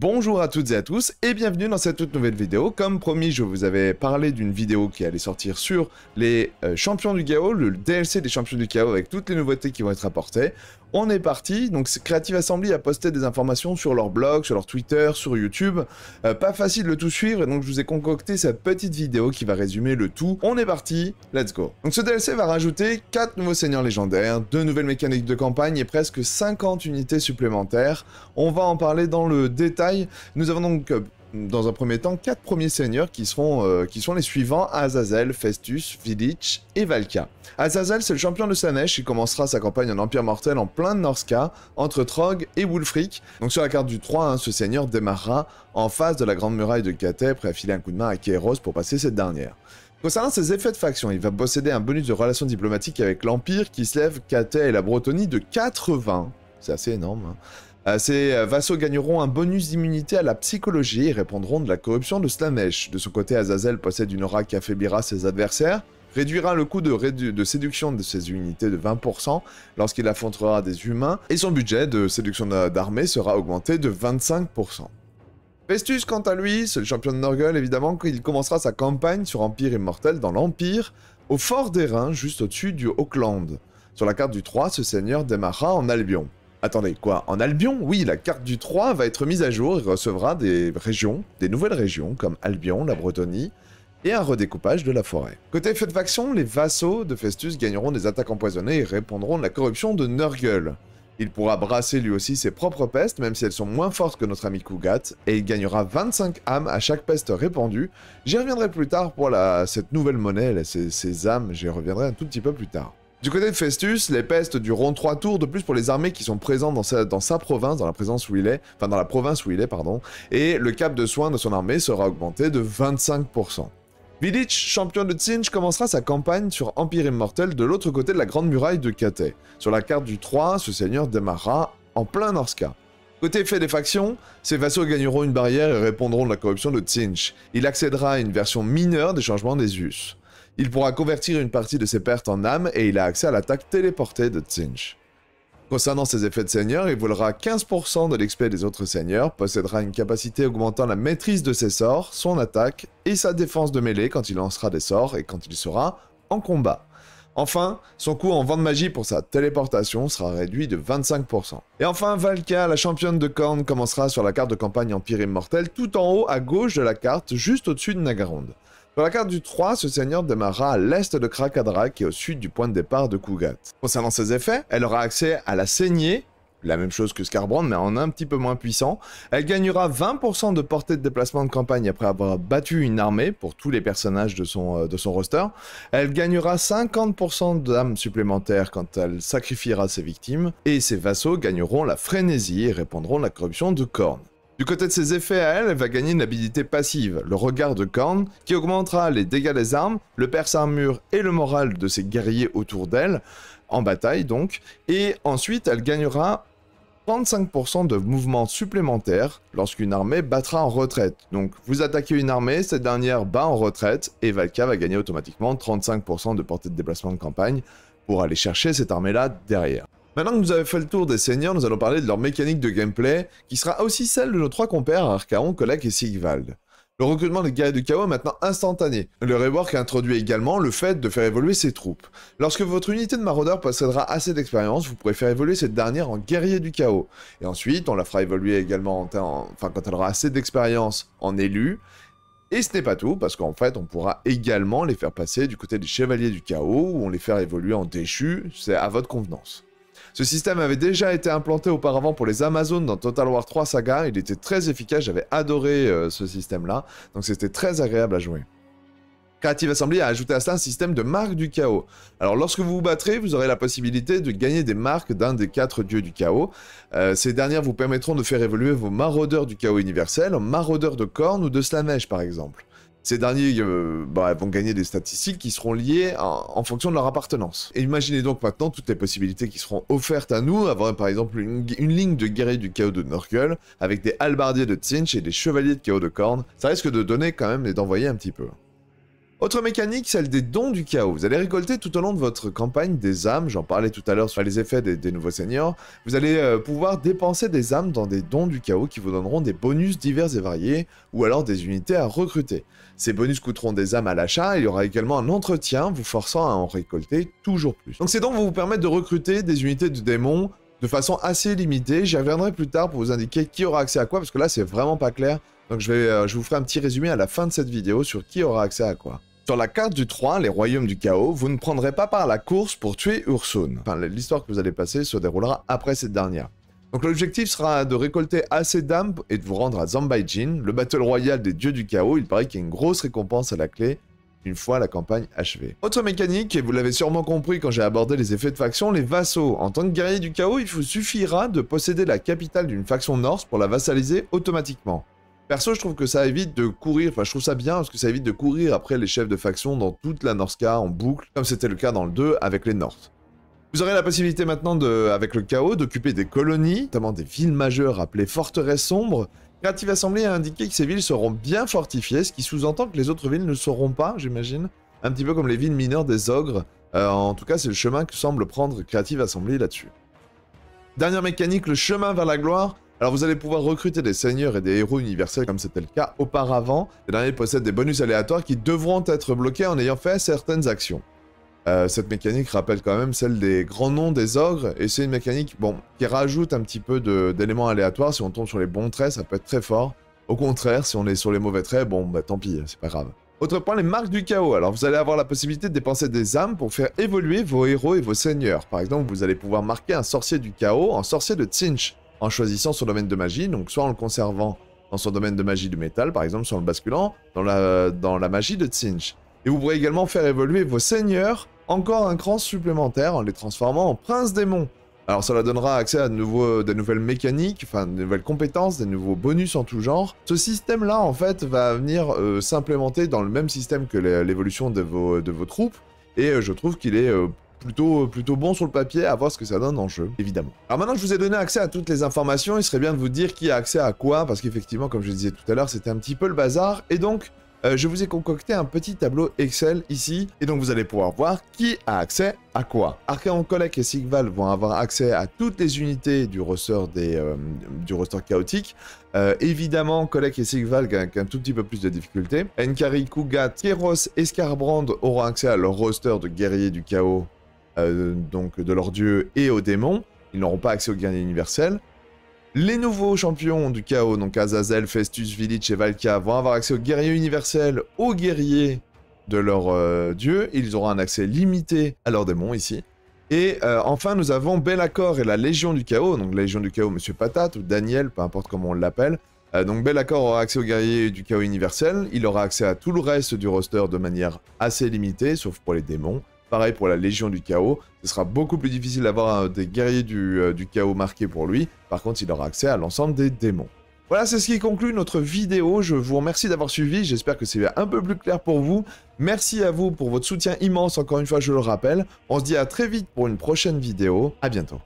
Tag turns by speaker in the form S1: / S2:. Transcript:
S1: Bonjour à toutes et à tous et bienvenue dans cette toute nouvelle vidéo. Comme promis, je vous avais parlé d'une vidéo qui allait sortir sur les euh, champions du chaos, le DLC des champions du chaos avec toutes les nouveautés qui vont être apportées. On est parti. Donc, Creative Assembly a posté des informations sur leur blog, sur leur Twitter, sur YouTube. Euh, pas facile de tout suivre, et donc je vous ai concocté cette petite vidéo qui va résumer le tout. On est parti, let's go. Donc, ce DLC va rajouter 4 nouveaux seigneurs légendaires, 2 nouvelles mécaniques de campagne et presque 50 unités supplémentaires. On va en parler dans le détail. Nous avons donc euh, dans un premier temps, quatre premiers seigneurs qui seront, euh, qui sont les suivants Azazel, Festus, Village et Valka. Azazel, c'est le champion de Sanesh qui commencera sa campagne en Empire Mortel en plein de Norska, entre Trog et Wulfric. Donc sur la carte du 3, hein, ce seigneur démarrera en face de la Grande Muraille de Katay, prêt à filer un coup de main à Kairos pour passer cette dernière. Concernant ses effets de faction, il va posséder un bonus de relations diplomatiques avec l'Empire qui se lève et la Bretonnie de 80. C'est assez énorme. Hein. Euh, ces euh, vassaux gagneront un bonus d'immunité à la psychologie et répondront de la corruption de Slamesh. De son côté, Azazel possède une aura qui affaiblira ses adversaires, réduira le coût de, séduction de ses unités de 20% lorsqu'il affrontera des humains, et son budget de séduction d'armée sera augmenté de 25%. Festus, quant à lui, c'est le champion de Norgul, évidemment, il commencera sa campagne sur Empire Immortel dans l'Empire, au fort des Reins, juste au-dessus du Auckland. Sur la carte du 3, ce seigneur démarra en Albion. Attendez, quoi En Albion Oui, la carte du 3 va être mise à jour et recevra des régions, des nouvelles régions comme Albion, la Bretonie, et un redécoupage de la forêt. Côté feu de faction, les vassaux de Festus gagneront des attaques empoisonnées et répondront de la corruption de Nurgle. Il pourra brasser lui aussi ses propres pestes, même si elles sont moins fortes que notre ami Kugat, et il gagnera 25 âmes à chaque peste répandue. J'y reviendrai plus tard pour cette nouvelle monnaie, âmes, j'y reviendrai un tout petit peu plus tard. Du côté de Festus, les pestes dureront trois tours de plus pour les armées qui sont présentes dans sa, province, dans la présence où il est, enfin dans la province où il est, pardon, et le cap de soins de son armée sera augmenté de 25%. Village, champion de Tsinch, commencera sa campagne sur Empire Immortel de l'autre côté de la Grande Muraille de Katay. Sur la carte du 3, ce seigneur démarrera en plein Norsca. Côté fait des factions, ses vassaux gagneront une barrière et répondront de la corruption de Tsinch. Il accédera à une version mineure des changements des us. Il pourra convertir une partie de ses pertes en âme et il a accès à l'attaque téléportée de Tzinch. Concernant ses effets de seigneur, il volera 15% de l'XP des autres seigneurs, possédera une capacité augmentant la maîtrise de ses sorts, son attaque et sa défense de mêlée quand il lancera des sorts et quand il sera en combat. Enfin, son coût en vente de magie pour sa téléportation sera réduit de 25%. Et enfin, Valka, la championne de corne, commencera sur la carte de campagne Empire Immortel tout en haut à gauche de la carte, juste au-dessus de Nagarond. Dans la carte du 3, ce seigneur démarrera à l'est de Krakadrak et au sud du point de départ de Kugat. Concernant ses effets, elle aura accès à la saignée, la même chose que Scarbrand, mais en un petit peu moins puissant. Elle gagnera 20% de portée de déplacement de campagne après avoir battu une armée pour tous les personnages de son, euh, roster. Elle gagnera 50% d'âme supplémentaires quand elle sacrifiera ses victimes. Et ses vassaux gagneront la frénésie et à la corruption de Korn. Du côté de ses effets à elle, elle va gagner une habilité passive, le regard de corne, qui augmentera les dégâts des armes, le perce armure et le moral de ses guerriers autour d'elle, en bataille donc, et ensuite elle gagnera 35% de mouvement supplémentaire lorsqu'une armée battra en retraite. Donc vous attaquez une armée, cette dernière bat en retraite, et Valka va gagner automatiquement 35% de portée de déplacement de campagne pour aller chercher cette armée-là derrière. Maintenant que nous avons fait le tour des seigneurs, nous allons parler de leur mécanique de gameplay, qui sera aussi celle de nos trois compères, Archaon, Kolak et Sigvald. Le recrutement des guerriers du chaos est maintenant instantané. Le rework introduit également le fait de faire évoluer ses troupes. Lorsque votre unité de maraudeur possédera assez d'expérience, vous pourrez faire évoluer cette dernière en guerrier du chaos. Et ensuite, on la fera évoluer également en, enfin, quand elle aura assez d'expérience en élu. Et ce n'est pas tout, parce qu'en fait, on pourra également les faire passer du côté des chevaliers du chaos, ou on les faire évoluer en déchus, c'est à votre convenance. Ce système avait déjà été implanté auparavant pour les Amazones dans Total War 3 Saga, il était très efficace, j'avais adoré euh, ce système-là, donc c'était très agréable à jouer. Creative Assembly a ajouté à cela un système de marques du chaos. Alors lorsque vous vous battrez, vous aurez la possibilité de gagner des marques d'un des quatre dieux du chaos. Euh, ces dernières vous permettront de faire évoluer vos maraudeurs du chaos universel en maraudeurs de cornes ou de slamèche par exemple. Ces derniers euh, bah, vont gagner des statistiques qui seront liées en fonction de leur appartenance. Et imaginez donc maintenant toutes les possibilités qui seront offertes à nous, avoir par exemple une, ligne de guerriers du chaos de Nurgle, avec des halbardiers de Tinch et des chevaliers de chaos de Korn. Ça risque de donner quand même et d'envoyer un petit peu. Autre mécanique, celle des dons du chaos. Vous allez récolter tout au long de votre campagne des âmes, j'en parlais tout à l'heure sur les effets des, nouveaux seigneurs, Vous allez euh, pouvoir dépenser des âmes dans des dons du chaos qui vous donneront des bonus divers et variés, ou alors des unités à recruter. Ces bonus coûteront des âmes à l'achat, il y aura également un entretien vous forçant à en récolter toujours plus. Donc ces dons vont vous permettre de recruter des unités de démons, de façon assez limitée. J'y reviendrai plus tard pour vous indiquer qui aura accès à quoi, parce que là, c'est vraiment pas clair. Donc je, vais, euh, je vous ferai un petit résumé à la fin de cette vidéo sur qui aura accès à quoi. Sur la carte du 3, les royaumes du chaos, vous ne prendrez pas part à la course pour tuer Ursun. Enfin, l'histoire que vous allez passer se déroulera après cette dernière. Donc l'objectif sera de récolter assez d'âmes et de vous rendre à Zambaijin, le battle royal des dieux du chaos. Il paraît qu'il y a une grosse récompense à la clé une fois la campagne achevée. Autre mécanique, et vous l'avez sûrement compris quand j'ai abordé les effets de faction, les vassaux. En tant que guerrier du chaos, il vous suffira de posséder la capitale d'une faction norse pour la vassaliser automatiquement. Perso, je trouve que ça évite de courir, enfin je trouve ça bien parce que ça évite de courir après les chefs de faction dans toute la Norska en boucle, comme c'était le cas dans le 2 avec les Norses. Vous aurez la possibilité maintenant, de, avec le chaos, d'occuper des colonies, notamment des villes majeures appelées forteresses sombres, Creative Assembly a indiqué que ces villes seront bien fortifiées, ce qui sous-entend que les autres villes ne seront pas, j'imagine. Un petit peu comme les villes mineures des ogres. Euh, en tout cas, c'est le chemin que semble prendre Creative Assembly là-dessus. Dernière mécanique, le chemin vers la gloire. Alors vous allez pouvoir recruter des seigneurs et des héros universels comme c'était le cas auparavant. Les derniers possèdent des bonus aléatoires qui devront être bloqués en ayant fait certaines actions. Euh, cette mécanique rappelle quand même celle des grands noms des ogres, et c'est une mécanique bon, qui rajoute un petit peu d'éléments aléatoires. Si on tombe sur les bons traits, ça peut être très fort. Au contraire, si on est sur les mauvais traits, bon, bah tant pis, c'est pas grave. Autre point, les marques du chaos. Alors, vous allez avoir la possibilité de dépenser des âmes pour faire évoluer vos héros et vos seigneurs. Par exemple, vous allez pouvoir marquer un sorcier du chaos en sorcier de Tsinch en choisissant son domaine de magie, donc soit en le conservant dans son domaine de magie du métal, par exemple, soit en le basculant dans la, dans la magie de Tsinch. Et vous pourrez également faire évoluer vos seigneurs encore un cran supplémentaire en les transformant en prince démon. Alors cela donnera accès à de, nouvelles mécaniques, enfin de nouvelles compétences, des nouveaux bonus en tout genre. Ce système-là, en fait, va venir euh, s'implémenter dans le même système que l'évolution de vos, de vos troupes, et euh, je trouve qu'il est euh, plutôt, plutôt bon sur le papier, à voir ce que ça donne en jeu, évidemment. Alors maintenant que je vous ai donné accès à toutes les informations, il serait bien de vous dire qui a accès à quoi, parce qu'effectivement, comme je disais tout à l'heure, c'était un petit peu le bazar, et donc euh, je vous ai concocté un petit tableau Excel ici, et donc vous allez pouvoir voir qui a accès à quoi. Archeon Collect et Sigval vont avoir accès à toutes les unités du roster euh, du chaotique. Euh, évidemment, Collect et Sigval gagnent un tout petit peu plus de difficultés. Enkari, Kuga, Keros et Scarbrand auront accès à leur roster de guerriers du chaos, donc de leurs dieux et aux démons. Ils n'auront pas accès au guerrier universel. Les nouveaux champions du chaos, donc Azazel, Festus, Village et Valka, vont avoir accès aux guerriers universels, aux guerriers de leur dieux. dieu. Ils auront un accès limité à leurs démons ici. Et euh, enfin, nous avons Belacor et la Légion du Chaos, donc la Légion du Chaos, Monsieur Patate ou Daniel, peu importe comment on l'appelle. Euh, donc Belacor aura accès aux guerriers du Chaos universel, il aura accès à tout le reste du roster de manière assez limitée, sauf pour les démons. Pareil pour la Légion du Chaos, ce sera beaucoup plus difficile d'avoir euh, des guerriers euh, du, Chaos marqués pour lui, par contre il aura accès à l'ensemble des démons. Voilà, c'est ce qui conclut notre vidéo. Je vous remercie d'avoir suivi. J'espère que c'est un peu plus clair pour vous. Merci à vous pour votre soutien immense, encore une fois, je le rappelle. On se dit à très vite pour une prochaine vidéo. À bientôt.